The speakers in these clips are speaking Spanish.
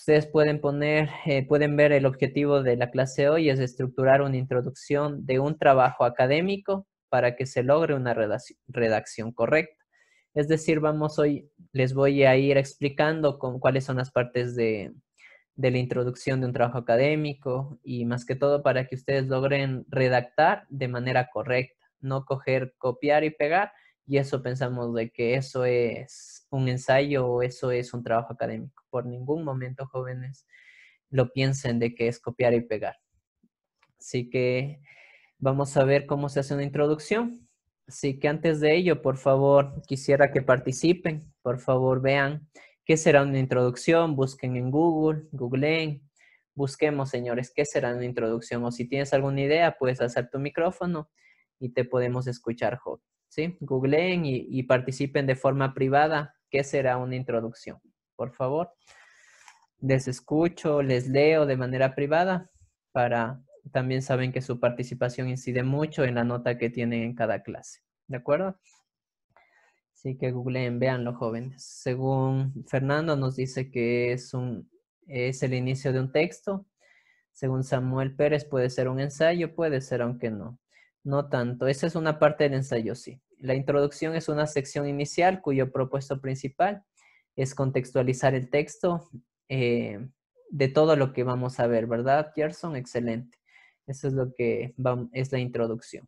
ustedes pueden poner, eh, pueden ver el objetivo de la clase hoy es estructurar una introducción de un trabajo académico para que se logre una redacción correcta. Es decir, vamos hoy, les voy a ir explicando cuáles son las partes de, de la introducción de un trabajo académico y más que todo para que ustedes logren redactar de manera correcta, no coger, copiar y pegar, y eso pensamos de que eso es un ensayo o eso es un trabajo académico. Por ningún momento, jóvenes, lo piensen de que es copiar y pegar. Así que vamos a ver cómo se hace una introducción. Así que antes de ello, por favor, quisiera que participen, por favor vean qué será una introducción, busquen en Google, googleen, busquemos, señores, qué será una introducción o si tienes alguna idea, puedes hacer tu micrófono y te podemos escuchar, joven. ¿sí? Googleen y, participen de forma privada, que será una introducción. Por favor, les escucho, les leo de manera privada para también saben que su participación incide mucho en la nota que tienen en cada clase. ¿De acuerdo? Así que googleen, veanlo los jóvenes. Según Fernando nos dice que es, un, es el inicio de un texto. Según Samuel Pérez puede ser un ensayo, puede ser aunque no. No tanto, esa es una parte del ensayo, sí. La introducción es una sección inicial cuyo propósito principal es contextualizar el texto eh, de todo lo que vamos a ver, ¿verdad, Gerson? Excelente. Eso es lo que es la introducción.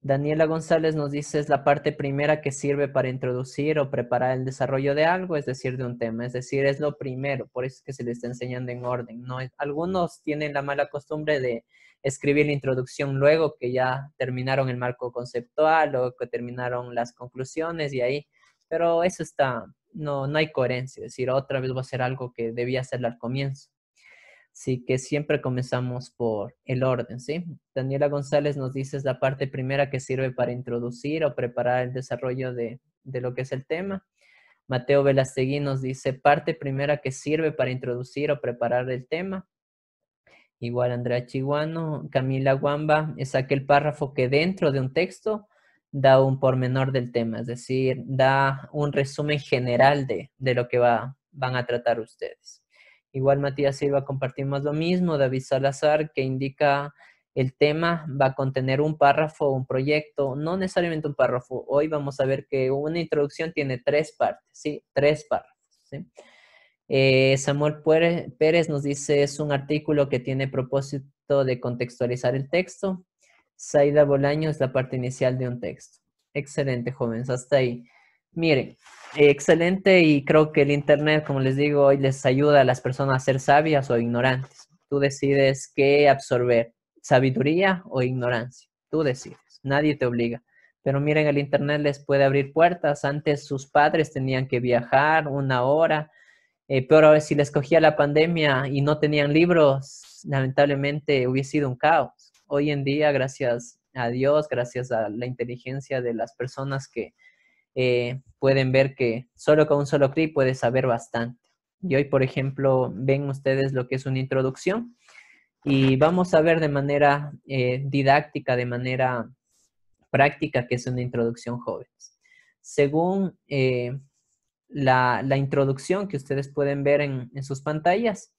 Daniela González nos dice es la parte primera que sirve para introducir o preparar el desarrollo de algo, es decir, de un tema. Es decir, es lo primero, por eso es que se les está enseñando en orden. No, algunos tienen la mala costumbre de escribir la introducción luego que ya terminaron el marco conceptual o que terminaron las conclusiones y ahí. Pero eso está, no, no hay coherencia, es decir, otra vez va a ser algo que debía hacer al comienzo. Así que siempre comenzamos por el orden, ¿sí? Daniela González nos dice es la parte primera que sirve para introducir o preparar el desarrollo de, de lo que es el tema. Mateo Velastegui nos dice parte primera que sirve para introducir o preparar el tema. Igual Andrea Chiguano, Camila Guamba, es aquel párrafo que dentro de un texto da un pormenor del tema, es decir, da un resumen general de, de lo que va, van a tratar ustedes. Igual Matías Silva compartimos lo mismo, David Salazar, que indica el tema va a contener un párrafo, un proyecto, no necesariamente un párrafo. Hoy vamos a ver que una introducción tiene tres partes, ¿sí? Tres párrafos, ¿sí? Eh, Samuel Pérez nos dice, es un artículo que tiene propósito de contextualizar el texto. Saida Bolaño es la parte inicial de un texto. Excelente, jóvenes, hasta ahí. Miren, excelente y creo que el Internet, como les digo, hoy les ayuda a las personas a ser sabias o ignorantes. Tú decides qué absorber, sabiduría o ignorancia. Tú decides, nadie te obliga. Pero miren, el Internet les puede abrir puertas. Antes sus padres tenían que viajar una hora eh, pero si les cogía la pandemia y no tenían libros, lamentablemente hubiese sido un caos. Hoy en día, gracias a Dios, gracias a la inteligencia de las personas que eh, pueden ver que solo con un solo clic puede saber bastante. Y hoy, por ejemplo, ven ustedes lo que es una introducción y vamos a ver de manera eh, didáctica, de manera práctica, que es una introducción jóvenes. Según la, introducción que ustedes pueden ver en sus pantallas,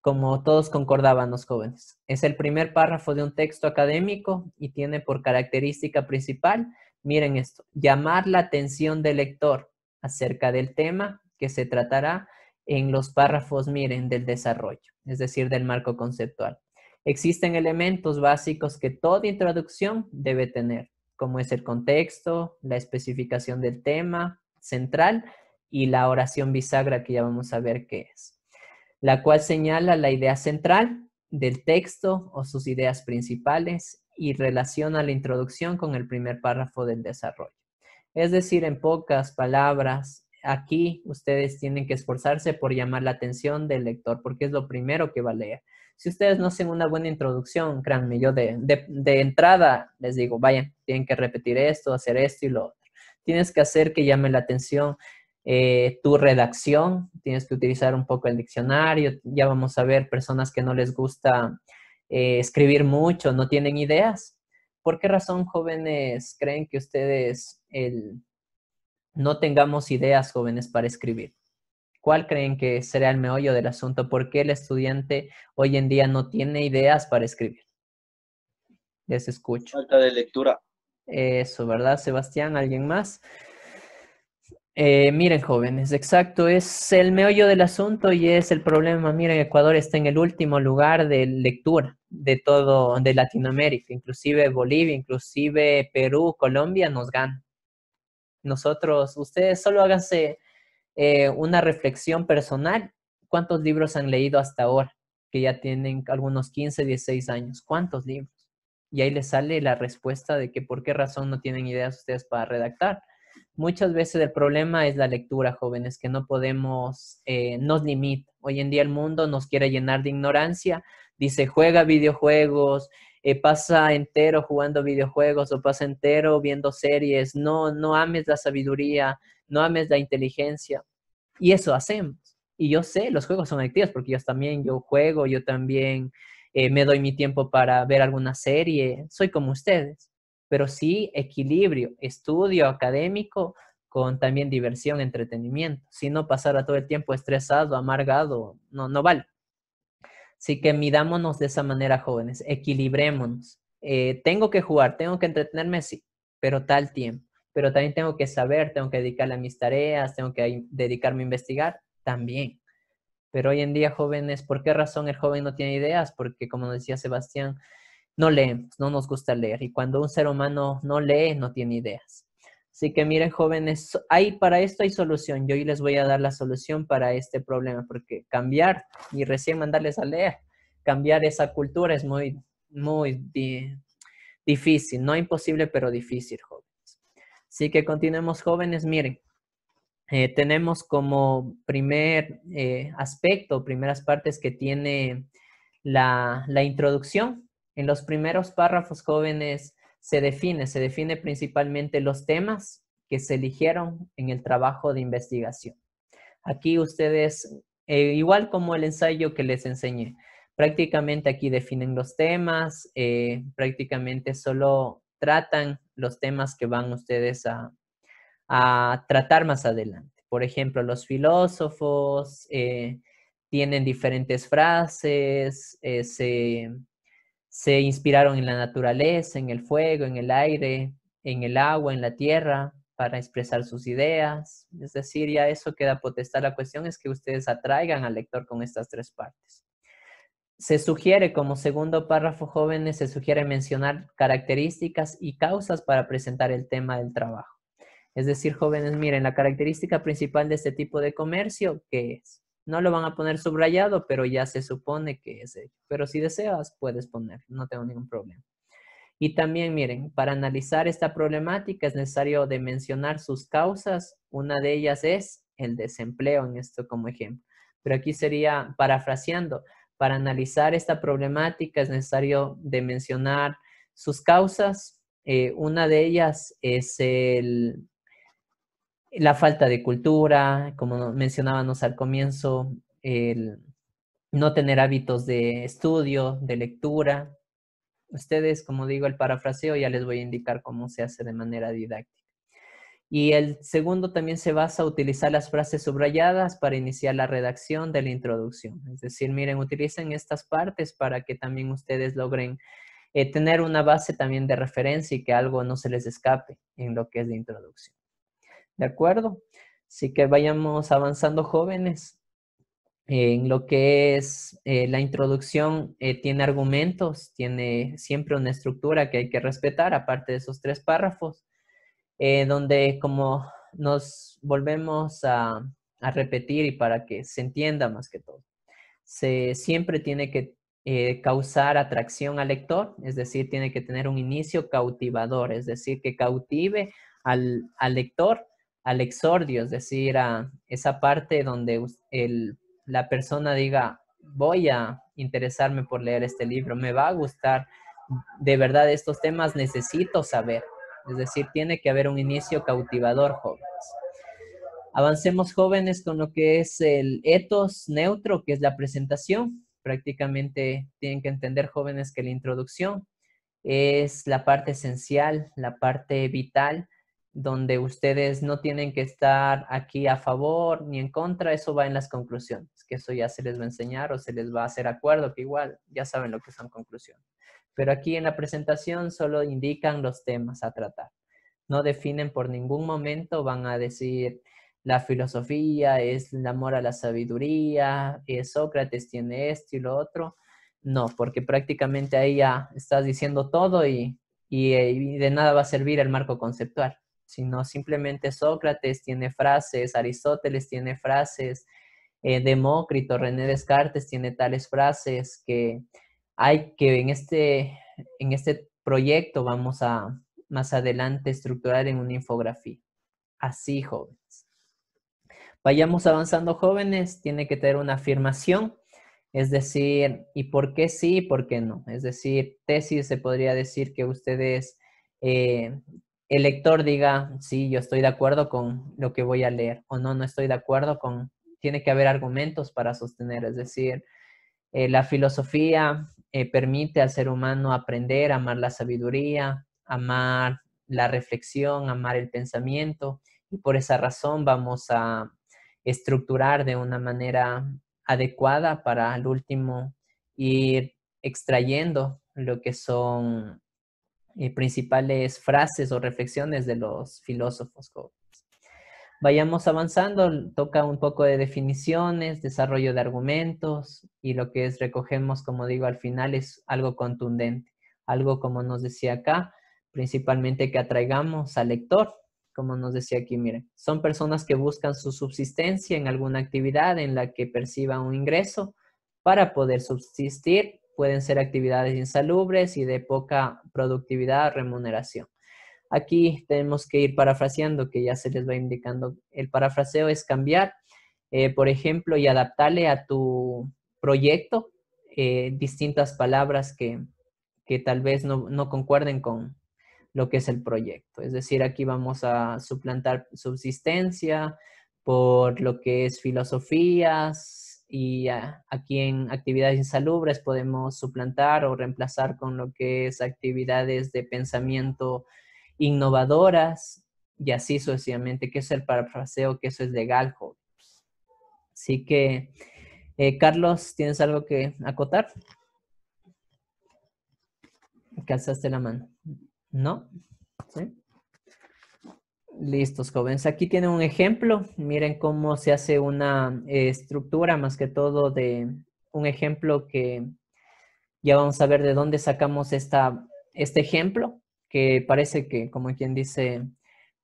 como todos concordaban los jóvenes. Es el primer párrafo de un texto académico y tiene por característica principal, miren esto, llamar la atención del lector acerca del tema que se tratará en los párrafos, miren, del desarrollo, es decir, del marco conceptual. Existen elementos básicos que toda introducción debe tener, como es el contexto, la especificación del tema central y la oración bisagra que ya vamos a ver qué es, la cual señala la idea central del texto o sus ideas principales y relaciona la introducción con el primer párrafo del desarrollo. Es decir, en pocas palabras, aquí ustedes tienen que esforzarse por llamar la atención del lector, porque es lo primero que va a leer. Si ustedes no hacen una buena introducción, créanme, yo de, de, de entrada les digo, vayan, tienen que repetir esto, hacer esto y lo otro. Tienes que hacer que llame la atención eh, tu redacción, tienes que utilizar un poco el diccionario, ya vamos a ver personas que no les gusta eh, escribir mucho, no tienen ideas. ¿Por qué razón, jóvenes, creen que ustedes el, no tengamos ideas, jóvenes, para escribir? ¿Cuál creen que será el meollo del asunto? ¿Por qué el estudiante hoy en día no tiene ideas para escribir? Les escucho. Falta de lectura. Eso, ¿verdad, Sebastián? ¿Alguien más? Eh, miren, jóvenes, exacto, es el meollo del asunto y es el problema. Miren, Ecuador está en el último lugar de lectura de todo, de Latinoamérica, inclusive Bolivia, inclusive Perú, Colombia nos ganan. Nosotros, ustedes solo háganse eh, una reflexión personal. ¿Cuántos libros han leído hasta ahora? Que ya tienen algunos 15, 16 años. ¿Cuántos libros? Y ahí les sale la respuesta de que por qué razón no tienen ideas ustedes para redactar Muchas veces el problema es la lectura, jóvenes, que no podemos, eh, nos limita. Hoy en día el mundo nos quiere llenar de ignorancia. Dice, juega videojuegos, eh, pasa entero jugando videojuegos o pasa entero viendo series. No, no ames la sabiduría, no ames la inteligencia. Y eso hacemos. Y yo sé, los juegos son adictivos porque yo también, yo juego, yo también eh, me doy mi tiempo para ver alguna serie. Soy como ustedes pero sí equilibrio, estudio académico con también diversión, entretenimiento, si no pasara todo el tiempo estresado, amargado, no, no vale. Así que midámonos de esa manera, jóvenes, equilibrémonos. Eh, tengo que jugar, tengo que entretenerme, sí, pero tal tiempo. Pero también tengo que saber, tengo que dedicarle a mis tareas, tengo que dedicarme a investigar, también. Pero hoy en día, jóvenes, ¿por qué razón el joven no tiene ideas? Porque, como decía Sebastián, no leemos, no nos gusta leer. Y cuando un ser humano no lee, no tiene ideas. Así que miren, jóvenes, hay, para esto hay solución. Yo hoy les voy a dar la solución para este problema, porque cambiar y recién mandarles a leer, cambiar esa cultura es muy, muy difícil. No imposible, pero difícil, jóvenes. Así que continuemos, jóvenes. Miren, eh, tenemos como primer eh, aspecto, primeras partes que tiene la introducción, en los primeros párrafos jóvenes se define, se define principalmente los temas que se eligieron en el trabajo de investigación. Aquí ustedes, eh, igual como el ensayo que les enseñé, prácticamente aquí definen los temas, eh, prácticamente solo tratan los temas que van ustedes a, tratar más adelante. Por ejemplo, los filósofos eh, tienen diferentes frases, se se inspiraron en la naturaleza, en el fuego, en el aire, en el agua, en la tierra, para expresar sus ideas. Es decir, ya eso queda potestad. La cuestión es que ustedes atraigan al lector con estas tres partes. Se sugiere, como segundo párrafo jóvenes, se sugiere mencionar características y causas para presentar el tema del trabajo. Es decir, jóvenes, miren, la característica principal de este tipo de comercio, ¿qué es? No lo van a poner subrayado, pero ya se supone que es ello. Pero si deseas, puedes ponerlo, no tengo ningún problema. Y también, miren, para analizar esta problemática es necesario de mencionar sus causas. Una de ellas es el desempleo en esto como ejemplo. Pero aquí sería, parafraseando, para analizar esta problemática es necesario de mencionar sus causas. Eh, una de ellas es el, la falta de cultura, como mencionábamos al comienzo, el no tener hábitos de estudio, de lectura. Ustedes, como digo, el parafraseo ya les voy a indicar cómo se hace de manera didáctica. Y el segundo también se basa a utilizar las frases subrayadas para iniciar la redacción de la introducción. Es decir, miren, utilicen estas partes para que también ustedes logren eh, tener una base también de referencia y que algo no se les escape en lo que es de introducción. ¿de acuerdo? Así que vayamos avanzando jóvenes. En lo que es eh, la introducción, eh, tiene argumentos, tiene siempre una estructura que hay que respetar, aparte de esos tres párrafos, eh, donde como nos volvemos a, repetir y para que se entienda más que todo, se, siempre tiene que causar atracción al lector, es decir, tiene que tener un inicio cautivador, es decir, que cautive al, al lector al exordio, es decir, a esa parte donde la persona diga, voy a interesarme por leer este libro, me va a gustar, de verdad estos temas necesito saber. Es decir, tiene que haber un inicio cautivador, jóvenes. Avancemos, jóvenes, con lo que es el etos neutro, que es la presentación. Prácticamente tienen que entender, jóvenes, que la introducción es la parte esencial, la parte vital donde ustedes no tienen que estar aquí a favor ni en contra, eso va en las conclusiones, que eso ya se les va a enseñar o se les va a hacer acuerdo, que igual ya saben lo que son conclusiones. Pero aquí en la presentación solo indican los temas a tratar. No definen por ningún momento, van a decir la filosofía, es el amor a la sabiduría, eh, Sócrates tiene esto y lo otro. No, porque prácticamente ahí ya estás diciendo todo y eh, de nada va a servir el marco conceptual sino simplemente Sócrates tiene frases, Aristóteles tiene frases, eh, Demócrito, René Descartes tiene tales frases que hay que en este, en este proyecto vamos a más adelante estructurar en una infografía. Así, jóvenes. Vayamos avanzando, jóvenes, tiene que tener una afirmación, es decir, ¿y por qué sí y por qué no? Es decir, tesis se podría decir que ustedes eh, el lector diga, sí, yo estoy de acuerdo con lo que voy a leer o no, no estoy de acuerdo con, tiene que haber argumentos para sostener, es decir, eh, la filosofía eh, permite al ser humano aprender, amar la sabiduría, amar la reflexión, amar el pensamiento y por esa razón vamos a estructurar de una manera adecuada para al último ir extrayendo lo que son eh, principales frases o reflexiones de los filósofos. Vayamos avanzando, toca un poco de definiciones, desarrollo de argumentos y lo que es recogemos, como digo, al final es algo contundente, algo como nos decía acá, principalmente que atraigamos al lector, como nos decía aquí, miren, son personas que buscan su subsistencia en alguna actividad en la que perciba un ingreso para poder subsistir pueden ser actividades insalubres y de poca productividad remuneración. Aquí tenemos que ir parafraseando, que ya se les va indicando. El parafraseo es cambiar, eh, por ejemplo, y adaptarle a tu proyecto eh, distintas palabras que, tal vez no, no concuerden con, lo que es el proyecto. Es decir, aquí vamos a suplantar subsistencia por lo que es filosofías, y aquí en actividades insalubres podemos suplantar o reemplazar con lo que es actividades de pensamiento innovadoras y así sucesivamente, que es el parafraseo, que eso es de Galco. Así que, eh, Carlos, ¿tienes algo que acotar? ¿Calzaste la mano? ¿No? ¿Sí? Listos, jóvenes. Aquí tienen un ejemplo. Miren cómo se hace una eh, estructura, más que todo de un ejemplo que ya vamos a ver de dónde sacamos esta, este ejemplo, que parece que, como quien dice,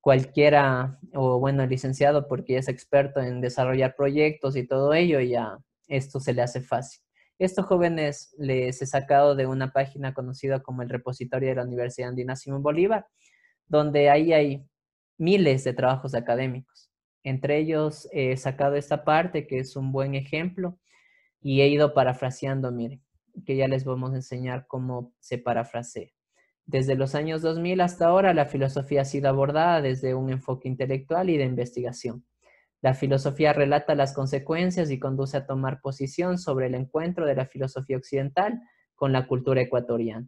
cualquiera, o bueno, licenciado, porque es experto en desarrollar proyectos y todo ello, ya esto se le hace fácil. Estos jóvenes les he sacado de una página conocida como el repositorio de la Universidad Andina Simón Bolívar, donde ahí hay miles de trabajos académicos. Entre ellos he sacado esta parte que es un buen ejemplo y he ido parafraseando, miren, que ya les vamos a enseñar cómo se parafrasea. Desde los años 2000 hasta ahora, la filosofía ha sido abordada desde un enfoque intelectual y de investigación. La filosofía relata las consecuencias y conduce a tomar posición sobre el encuentro de la filosofía occidental con la cultura ecuatoriana.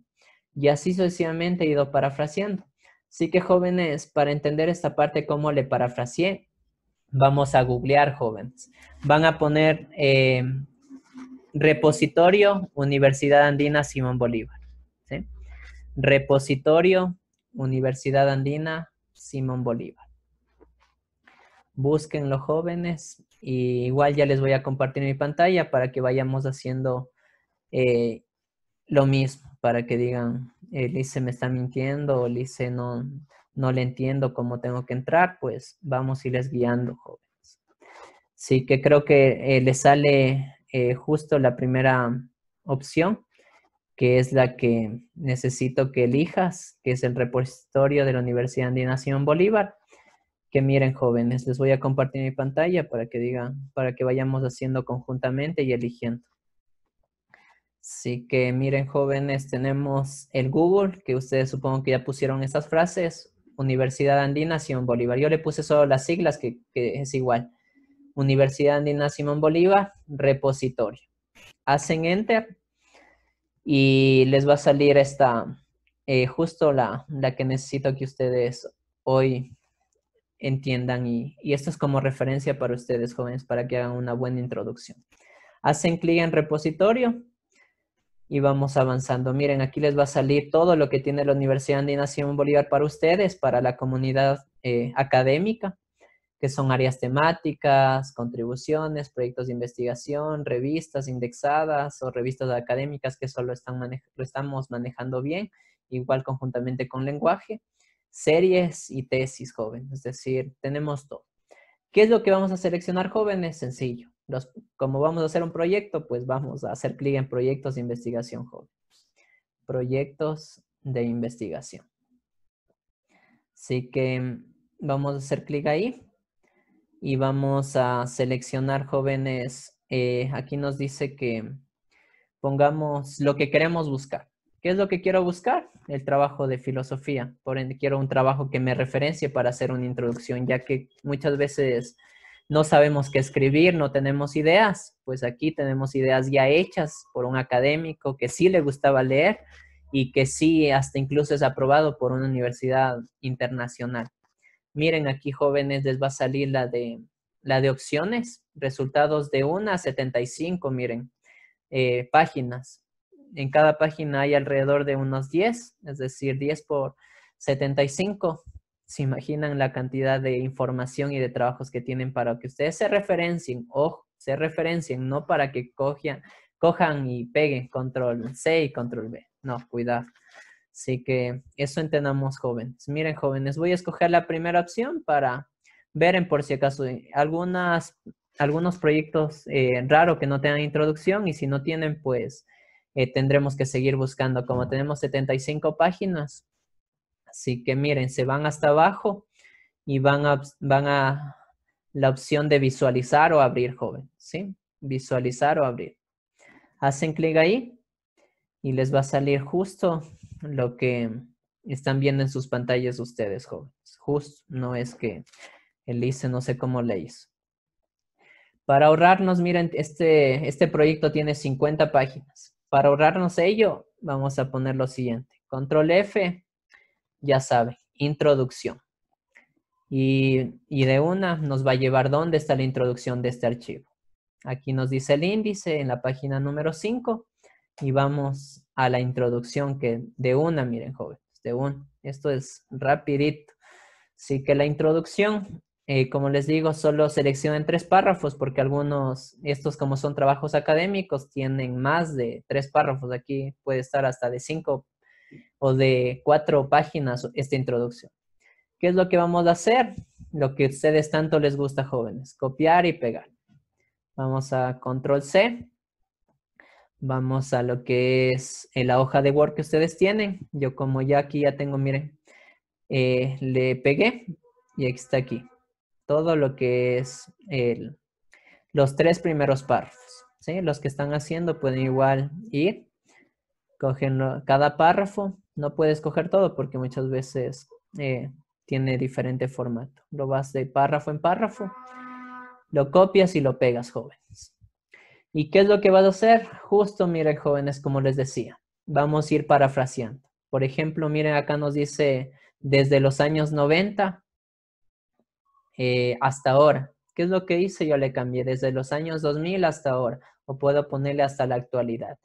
Y así sucesivamente he ido parafraseando. Así que jóvenes, para entender esta parte, cómo le parafraseé, vamos a googlear jóvenes. Van a poner eh, repositorio Universidad Andina Simón Bolívar. Repositorio Universidad Andina Simón Bolívar. Busquen los jóvenes y igual ya les voy a compartir mi pantalla para que vayamos haciendo eh, lo mismo, para que digan Elise eh, me está mintiendo Lice eh, no, no le entiendo cómo tengo que entrar, pues vamos a irles guiando, jóvenes. Sí que creo que les eh, le sale justo la primera opción, que es la que necesito que elijas, que es el repositorio de la Universidad Andina Bolívar. Que miren, jóvenes, les voy a compartir mi pantalla para que digan, para que vayamos haciendo conjuntamente y eligiendo. Así que miren jóvenes, tenemos el Google, que ustedes supongo que ya pusieron estas frases, Universidad Andina Simón Bolívar. Yo le puse solo las siglas, que, es igual. Universidad Andina Simón Bolívar, repositorio. Hacen Enter y les va a salir esta, eh, justo la, la, que necesito que ustedes hoy entiendan. Y, y esto es como referencia para ustedes jóvenes, para que hagan una buena introducción. Hacen clic en repositorio y vamos avanzando. Miren, aquí les va a salir todo lo que tiene la Universidad de Simón Bolívar para ustedes, para la comunidad eh, académica, que son áreas temáticas, contribuciones, proyectos de investigación, revistas indexadas o revistas académicas que solo están estamos manejando bien, igual conjuntamente con lenguaje, series y tesis, jóvenes. Es decir, tenemos todo. ¿Qué es lo que vamos a seleccionar, jóvenes? Sencillo como vamos a hacer un proyecto, pues vamos a hacer clic en proyectos de investigación jóvenes. Proyectos de investigación. Así que vamos a hacer clic ahí y vamos a seleccionar jóvenes. Eh, aquí nos dice que pongamos lo que queremos buscar. ¿Qué es lo que quiero buscar? El trabajo de filosofía. Por ende, quiero un trabajo que me referencie para hacer una introducción, ya que muchas veces no sabemos qué escribir, no tenemos ideas. Pues aquí tenemos ideas ya hechas por un académico que sí le gustaba leer y que sí hasta incluso es aprobado por una universidad internacional. Miren aquí jóvenes, les va a salir la de, la de opciones, resultados de una a 75, miren, eh, páginas. En cada página hay alrededor de unos 10, es decir, 10 por 75 se imaginan la cantidad de información y de trabajos que tienen para que ustedes se referencien, ojo, se referencien, no para que cojan, cojan y peguen control C y control B. No, cuidado. Así que eso entendamos jóvenes. Miren jóvenes, voy a escoger la primera opción para ver en por si acaso algunas, algunos proyectos raros eh, raro que no tengan introducción y si no tienen, pues eh, tendremos que seguir buscando. Como tenemos 75 páginas, Así que miren, se van hasta abajo y van a, van a la opción de visualizar o abrir, joven. ¿Sí? Visualizar o abrir. Hacen clic ahí y les va a salir justo lo que están viendo en sus pantallas ustedes, jóvenes. Justo, no es que el ICE no sé cómo le hizo. Para ahorrarnos, miren, este, este proyecto tiene 50 páginas. Para ahorrarnos ello, vamos a poner lo siguiente. Control F, ya sabe, introducción. Y, de una nos va a llevar dónde está la introducción de este archivo. Aquí nos dice el índice en la página número 5 y vamos a la introducción que de una, miren jóvenes, de una. Esto es rapidito. Así que la introducción, eh, como les digo, solo seleccionen tres párrafos porque algunos, estos como son trabajos académicos, tienen más de tres párrafos. Aquí puede estar hasta de cinco o de cuatro páginas esta introducción. ¿Qué es lo que vamos a hacer? Lo que a ustedes tanto les gusta, jóvenes, copiar y pegar. Vamos a control C. Vamos a lo que es eh, la hoja de Word que ustedes tienen. Yo como ya aquí ya tengo, miren, eh, le pegué y está aquí. Todo lo que es los tres primeros párrafos. ¿sí? Los que están haciendo pueden igual ir cogen cada párrafo, no puedes coger todo porque muchas veces eh, tiene diferente formato. Lo vas de párrafo en párrafo, lo copias y lo pegas, jóvenes. ¿Y qué es lo que vas a hacer? Justo, miren, jóvenes, como les decía, vamos a ir parafraseando. Por ejemplo, miren, acá nos dice desde los años 90 eh, hasta ahora. ¿Qué es lo que hice? Yo le cambié desde los años 2000 hasta ahora. O puedo ponerle hasta la actualidad.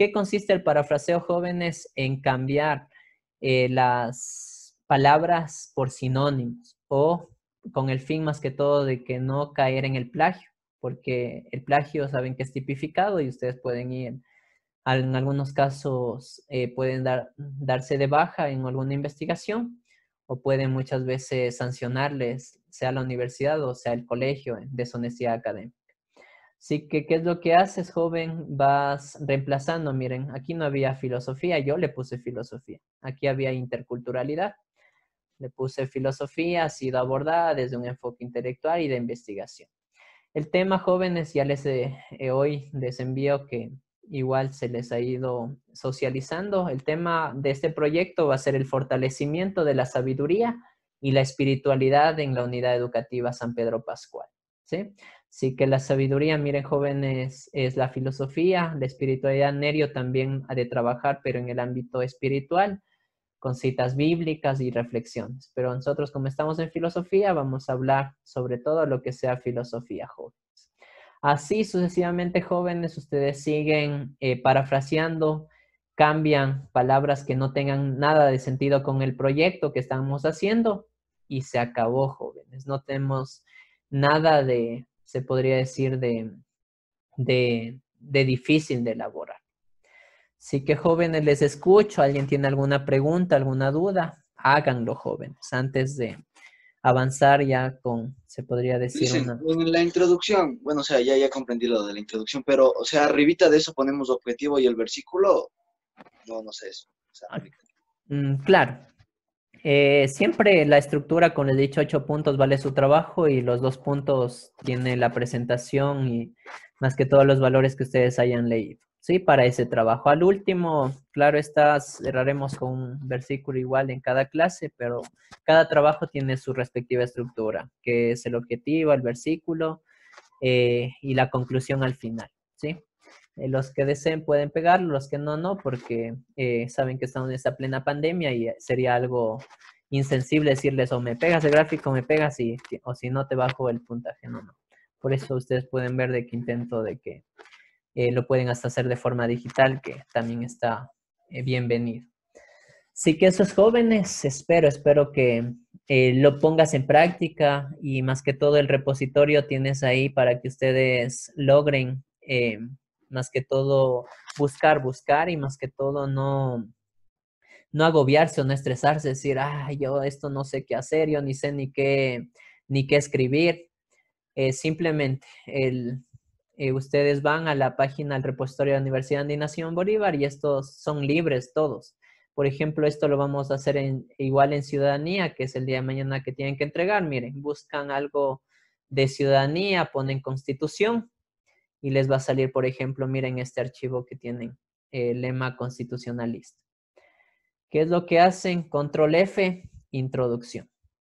¿Qué consiste el parafraseo, jóvenes? En cambiar eh, las palabras por sinónimos o con el fin más que todo de que no caer en el plagio, porque el plagio saben que es tipificado y ustedes pueden ir, en algunos casos eh, pueden dar, darse de baja en alguna investigación o pueden muchas veces sancionarles, sea la universidad o sea el colegio, en deshonestidad académica. Sí que, ¿qué es lo que haces, joven? Vas reemplazando, miren, aquí no había filosofía, yo le puse filosofía. Aquí había interculturalidad. Le puse filosofía, ha sido abordada desde un enfoque intelectual y de investigación. El tema, jóvenes, ya les eh, eh, hoy les envío que igual se les ha ido socializando. El tema de este proyecto va a ser el fortalecimiento de la sabiduría y la espiritualidad en la unidad educativa San Pedro Pascual. ¿sí? Así que la sabiduría, miren jóvenes, es la filosofía, la espiritualidad, Nerio también ha de trabajar, pero en el ámbito espiritual, con citas bíblicas y reflexiones. Pero nosotros, como estamos en filosofía, vamos a hablar sobre todo lo que sea filosofía, jóvenes. Así sucesivamente, jóvenes, ustedes siguen eh, parafraseando, cambian palabras que no tengan nada de sentido con el proyecto que estamos haciendo y se acabó, jóvenes. No tenemos nada de, se podría decir, de, de, difícil de elaborar. Así que jóvenes, les escucho. ¿Alguien tiene alguna pregunta, alguna duda? Háganlo, jóvenes, antes de avanzar ya con, se podría decir... En la introducción, bueno, o sea, ya, ya comprendí lo de la introducción, pero, o sea, arribita de eso ponemos objetivo y el versículo, no, no sé eso. Ah, mm, claro, eh, siempre la estructura, con el dicho, ocho puntos vale su trabajo y los dos puntos tiene la presentación y más que todos los valores que ustedes hayan leído, ¿sí? Para ese trabajo. Al último, claro está, cerraremos con un versículo igual en cada clase, pero cada trabajo tiene su respectiva estructura, que es el objetivo, el versículo eh, y la conclusión al final, ¿sí? Eh, los que deseen pueden pegarlo, los que no, no, porque eh, saben que estamos en esta plena pandemia y sería algo insensible decirles o me pegas el gráfico, me pegas y, o si no te bajo el puntaje, no, no. Por eso ustedes pueden ver de qué intento de que eh, lo pueden hasta hacer de forma digital, que también está bienvenido. Así que esos jóvenes, espero, espero que lo pongas en práctica y más que todo el repositorio tienes ahí para que ustedes logren más que todo buscar, buscar y más que todo no, no agobiarse o no estresarse, decir, ah, yo esto no sé qué hacer, yo ni sé ni qué, ni qué escribir. Eh, simplemente el, eh, ustedes van a la página del repositorio de la Universidad de Bolívar y estos son libres todos. Por ejemplo, esto lo vamos a hacer en, igual en ciudadanía, que es el día de mañana que tienen que entregar. Miren, buscan algo de ciudadanía, ponen constitución y les va a salir, por ejemplo, miren este archivo que tienen, el eh, lema constitucionalista. ¿Qué es lo que hacen? Control F, introducción.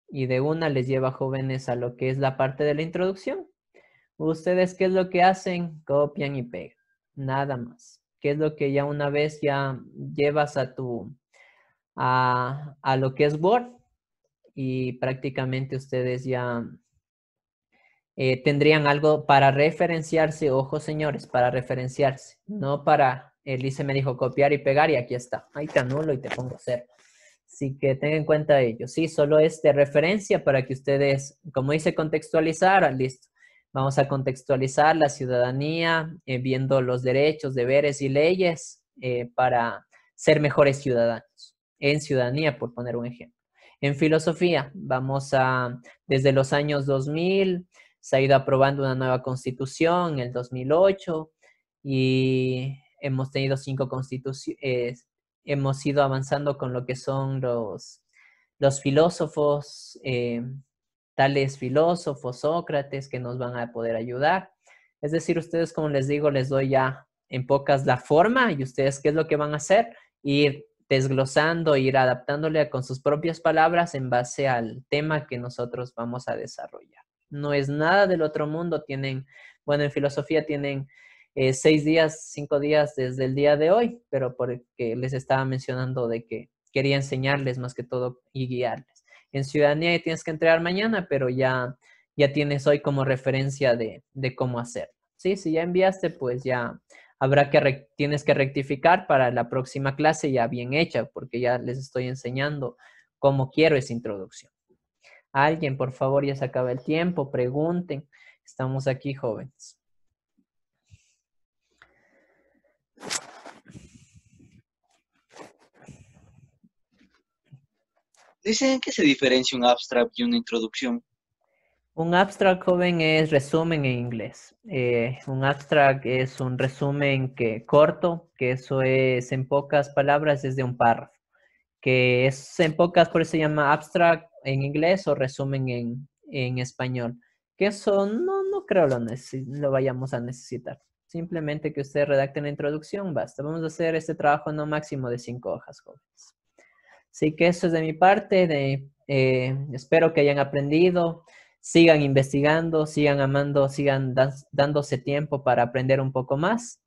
Y de una les lleva jóvenes a lo que es la parte de la introducción. Ustedes, ¿qué es lo que hacen? Copian y pegan. Nada más. ¿Qué es lo que ya una vez ya llevas a tu, a, a lo que es Word? Y prácticamente ustedes ya eh, tendrían algo para referenciarse, ojo señores, para referenciarse, no para, ICE me dijo copiar y pegar y aquí está, ahí te anulo y te pongo cero. Así que tengan en cuenta ello, sí, solo es de referencia para que ustedes, como dice contextualizar, ah, listo, vamos a contextualizar la ciudadanía eh, viendo los derechos, deberes y leyes eh, para ser mejores ciudadanos, en ciudadanía, por poner un ejemplo. En filosofía, vamos a, desde los años 2000, se ha ido aprobando una nueva constitución en el 2008 y hemos tenido cinco constituciones, hemos ido avanzando con lo que son los, los filósofos, eh, tales filósofos, Sócrates, que nos van a poder ayudar. Es decir, ustedes, como les digo, les doy ya en pocas la forma y ustedes qué es lo que van a hacer, ir desglosando, ir adaptándole con sus propias palabras en base al tema que nosotros vamos a desarrollar no es nada del otro mundo. Tienen, bueno, en filosofía tienen eh, seis días, cinco días desde el día de hoy, pero porque les estaba mencionando de que quería enseñarles más que todo y guiarles. En ciudadanía tienes que entregar mañana, pero ya, ya tienes hoy como referencia de, de cómo hacerlo. Sí, si ya enviaste, pues ya habrá que tienes que rectificar para la próxima clase ya bien hecha, porque ya les estoy enseñando cómo quiero esa introducción. Alguien, por favor, ya se acaba el tiempo, pregunten. Estamos aquí, jóvenes. Dicen que se diferencia un abstract y una introducción. Un abstract, joven, es resumen en inglés. Eh, un abstract es un resumen que, corto, que eso es en pocas palabras, es de un párrafo. Que es en pocas, por eso se llama abstract, en inglés o resumen en, español. Que eso no, no creo lo, lo vayamos a necesitar. Simplemente que usted redacte la introducción, basta. Vamos a hacer este trabajo no máximo de cinco hojas, jóvenes. Así que eso es de mi parte. De, eh, espero que hayan aprendido. Sigan investigando, sigan amando, sigan dándose tiempo para aprender un poco más.